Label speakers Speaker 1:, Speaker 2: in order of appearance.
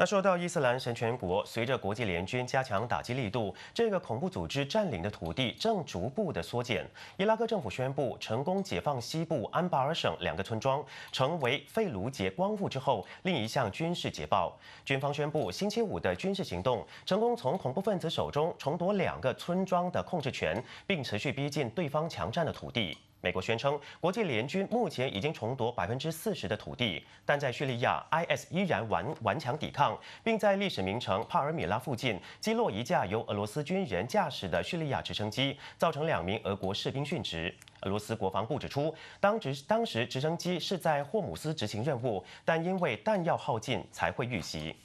Speaker 1: 那说到伊斯兰神权国，随着国际联军加强打击力度，这个恐怖组织占领的土地正逐步的缩减。伊拉克政府宣布成功解放西部安巴尔省两个村庄，成为费卢杰光复之后另一项军事捷报。军方宣布，星期五的军事行动成功从恐怖分子手中重夺两个村庄的控制权，并持续逼近对方强占的土地。美国宣称，国际联军目前已经重夺百分之四十的土地，但在叙利亚，IS 依然顽顽强抵抗，并在历史名城帕尔米拉附近击落一架由俄罗斯军人驾驶的叙利亚直升机，造成两名俄国士兵殉职。俄罗斯国防部指出，当直当时直升机是在霍姆斯执行任务，但因为弹药耗尽才会遇袭。